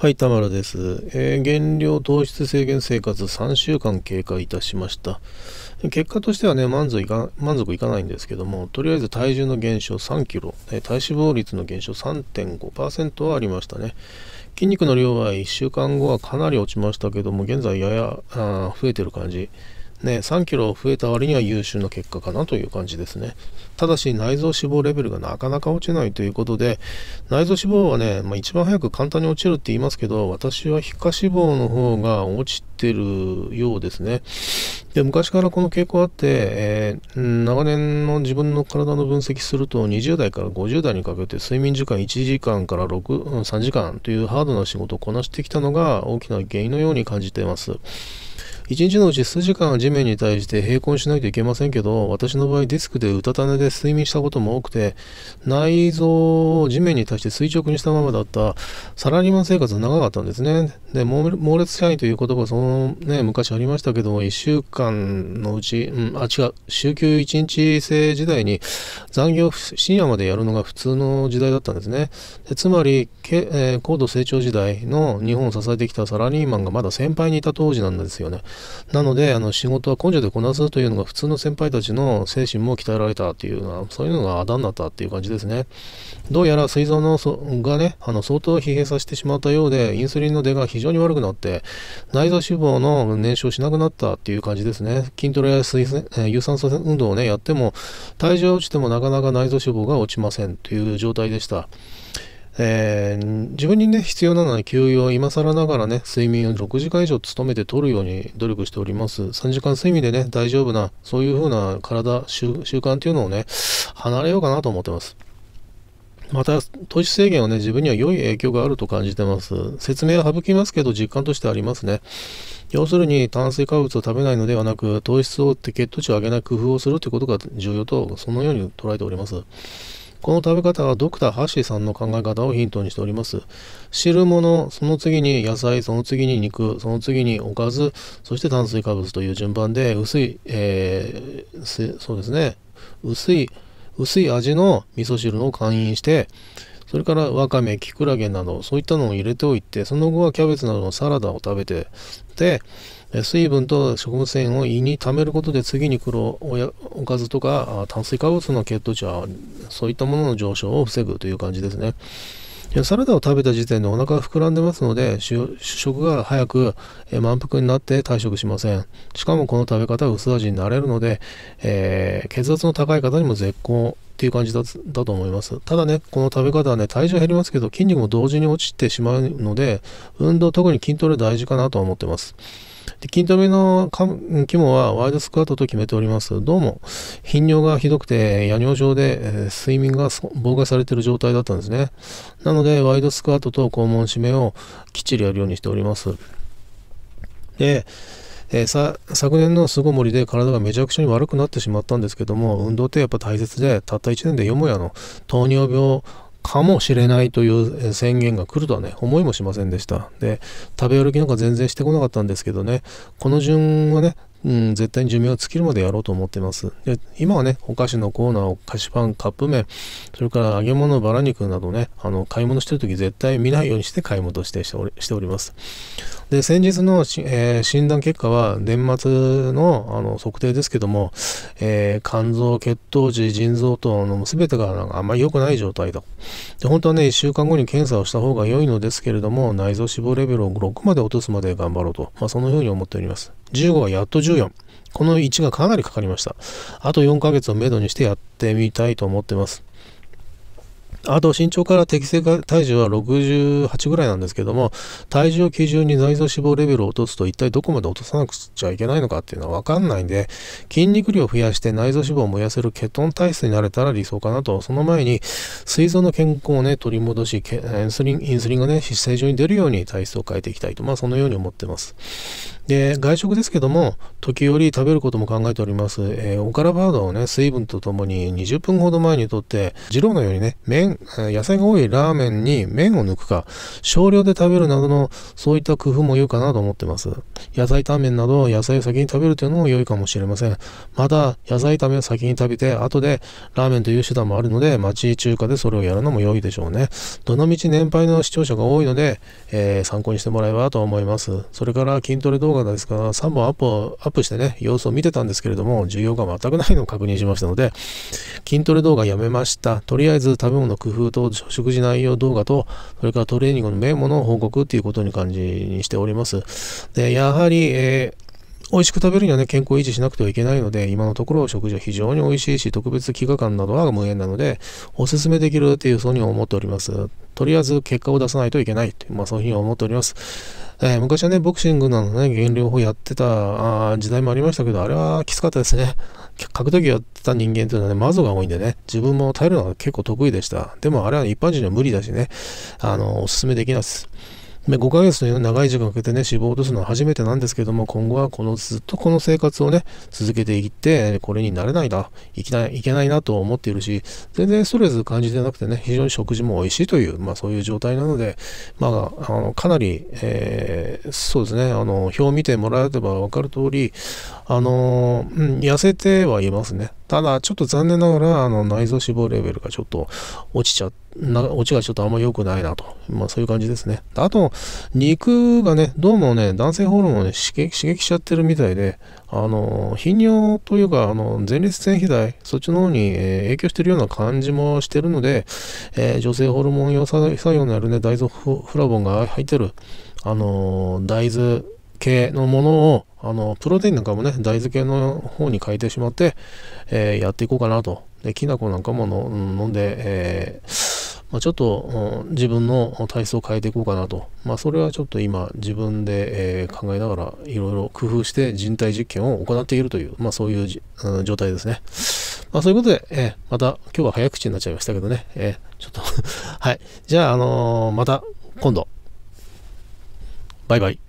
はい、田村です。えー、減量糖質制限生活3週間経過いたしました。結果としてはね、満足いか満足いかないんですけども、とりあえず体重の減少3キロ、えー、体脂肪率の減少3.5%はありましたね。筋肉の量は1週間後はかなり落ちましたけども、現在ややあ増えてる感じ。ね、3キロ増えた割には優秀な結果かなという感じですね。ただし内臓脂肪レベルがなかなか落ちないということで、内臓脂肪はね、まあ、一番早く簡単に落ちるって言いますけど、私は皮下脂肪の方が落ちてるようですね。で、昔からこの傾向あって、えー、長年の自分の体の分析すると、20代から50代にかけて睡眠時間1時間から6、3時間というハードな仕事をこなしてきたのが大きな原因のように感じています。一日のうち数時間は地面に対して平行にしないといけませんけど、私の場合ディスクでうたた寝で睡眠したことも多くて、内臓を地面に対して垂直にしたままだったサラリーマン生活は長かったんですね。で、猛烈社員という言葉そのね、昔ありましたけど一1週間のうち、うん、あ、違う、週休1日制時代に残業深夜までやるのが普通の時代だったんですね。でつまり、けえー、高度成長時代の日本を支えてきたサラリーマンがまだ先輩にいた当時なんですよね。なので、あの仕事は根性でこなすというのが普通の先輩たちの精神も鍛えられたというのは、そういうのがあだになったっていう感じですね。どうやら膵臓のがね、あの相当疲弊させてしまったようで、インスリンの出が非常に悪くなって、内臓脂肪の燃焼しなくなったっていう感じですね。筋トレや水有酸素運動をね、やっても、体重落ちてもなかなか内臓脂肪が落ちませんという状態でした。えー、自分にね、必要なのは休養、今更ながらね、睡眠を6時間以上努めて取るように努力しております。3時間睡眠でね、大丈夫な、そういう風な体、習慣っていうのをね、離れようかなと思ってます。また、投資制限はね、自分には良い影響があると感じてます。説明は省きますけど、実感としてありますね。要するに、炭水化物を食べないのではなく、糖質を追って血糖値を上げない工夫をするということが重要と、そのように捉えております。この食べ方はドクターハッシーさんの考え方をヒントにしております。汁物、その次に野菜、その次に肉、その次におかず、そして炭水化物という順番で薄い、えー、そうですね、薄い、薄い味の味噌汁を勘引して、それからわかめ、きくらげなど、そういったのを入れておいて、その後はキャベツなどのサラダを食べて、で、水分と食物繊維を胃に溜めることで次に来るおかずとか炭水化物の血糖値はそういったものの上昇を防ぐという感じですね。サラダを食べた時点でお腹が膨らんでますので主食が早く満腹になって退職しませんしかもこの食べ方は薄味になれるので、えー、血圧の高い方にも絶好っていう感じだだと思いますただねこの食べ方はね体重減りますけど筋肉も同時に落ちてしまうので運動特に筋トレ大事かなと思ってますで、筋トレの肝はワイドスクワットと決めております。どうも、頻尿がひどくて、夜尿症で、えー、睡眠が妨害されている状態だったんですね。なので、ワイドスクワットと肛門締めをきっちりやるようにしております。で、えー、昨年の巣ごもりで体がめちゃくちゃに悪くなってしまったんですけども運動ってやっぱ大切でたった1年でよもやの糖尿病かもしれないという宣言が来るとはね、思いもしませんでした。で、食べ歩きなんか全然してこなかったんですけどね、この順はね、うん、絶対に寿命を尽きるまでやろうと思ってます。で、今はね、お菓子のコーナー、お菓子パン、カップ麺、それから揚げ物、バラ肉などね、あの、買い物してるとき絶対見ないようにして買い物してしておりしております。で、先日の、えー、診断結果は、年末のあの測定ですけども、えー、肝臓、血糖値、腎臓等の全てがなんかあんまり良くない状態だ。で、本当はね、1週間後に検査をした方が良いのですけれども、内臓脂肪レベルを6まで落とすまで頑張ろうと、まあ、そのように思っております。15はやっと14。この1がかなりかかりました。あと4ヶ月をめどにしてやってみたいと思ってます。あと身長から適正体重は68ぐらいなんですけども、体重を基準に内臓脂肪レベルを落とすと一体どこまで落とさなくちゃいけないのかっていうのはわかんないんで、筋肉量を増やして内臓脂肪を燃やせるケトン体質になれたら理想かなと、その前に、膵臓の健康をね、取り戻し、インスリン、インスリンがね、正常に出るように体質を変えていきたいと、まあそのように思ってます。で、外食ですけども、時折食べることも考えております。えー、おからバードをね、水分とともに20分ほど前にとって、二郎のようにね、麺麺、野菜が多いラーメンに麺を抜くか、少量で食べるなどの、そういった工夫も良いかなと思ってます。野菜炒めなど、野菜を先に食べるというのも良いかもしれません。また、野菜炒めを先に食べて、後でラーメンという手段もあるので、町中華でそれをやるのも良いでしょうね。どのみち年配の視聴者が多いので、えー、参考にしてもらえばと思います。それから筋トレ動画ですから、3本アップ、アップしてね、様子を見てたんですけれども、需要が全くないのを確認しましたので、筋トレ動画やめました。とりあえず食べ物工夫と食事内容動画と、それからトレーニングのメモの報告っていうことに感じにしております。で、やはり、えー美味しく食べるにはね、健康維持しなくてはいけないので、今のところ食事は非常に美味しいし、特別飢餓感などは無縁なので、おすすめできるっていうそうに思っております。とりあえず結果を出さないといけないという、まあそういうふうに思っております。えー、昔はね、ボクシングなどね、減量法やってた時代もありましたけど、あれはきつかったですね。格闘技やってた人間というのはね、マゾが多いんでね、自分も耐えるのが結構得意でした。でもあれは一般人には無理だしね、あの、おすすめできないです。5ヶ月という長い時間かけてね、脂肪を落とすのは初めてなんですけども、今後はこのずっとこの生活をね、続けていって、これになれないな、いけない、いけないなと思っているし、全然ストレス感じてなくてね、非常に食事も美味しいという、まあそういう状態なので、まあ、あの、かなり、えー、そうですね、あの、表を見てもらえればわかる通り、あの、うん、痩せてはいますね。ただ、ちょっと残念ながら、あの内臓脂肪レベルがちょっと落ちちゃな、落ちがちょっとあんま良くないなと。まあそういう感じですね。あと、肉がね、どうもね、男性ホルモンを、ね、刺激、刺激しちゃってるみたいで、あの、頻尿というか、あの、前立腺肥大、そっちの方に、えー、影響してるような感じもしてるので、えー、女性ホルモン用作用のあるね、大豆フラボンが入ってる、あの、大豆、系のものを、あの、プロテインなんかもね、大豆系の方に変えてしまって、えー、やっていこうかなと。で、きな粉なんかもの飲んで、えー、まあ、ちょっと、自分の体質を変えていこうかなと。まあ、それはちょっと今、自分で、えー、考えながら、いろいろ工夫して人体実験を行っているという、まあ、そういう、うん、状態ですね。まあ、そういうことで、えー、また、今日は早口になっちゃいましたけどね。えー、ちょっと はい。じゃあ、あのー、また、今度。バイバイ。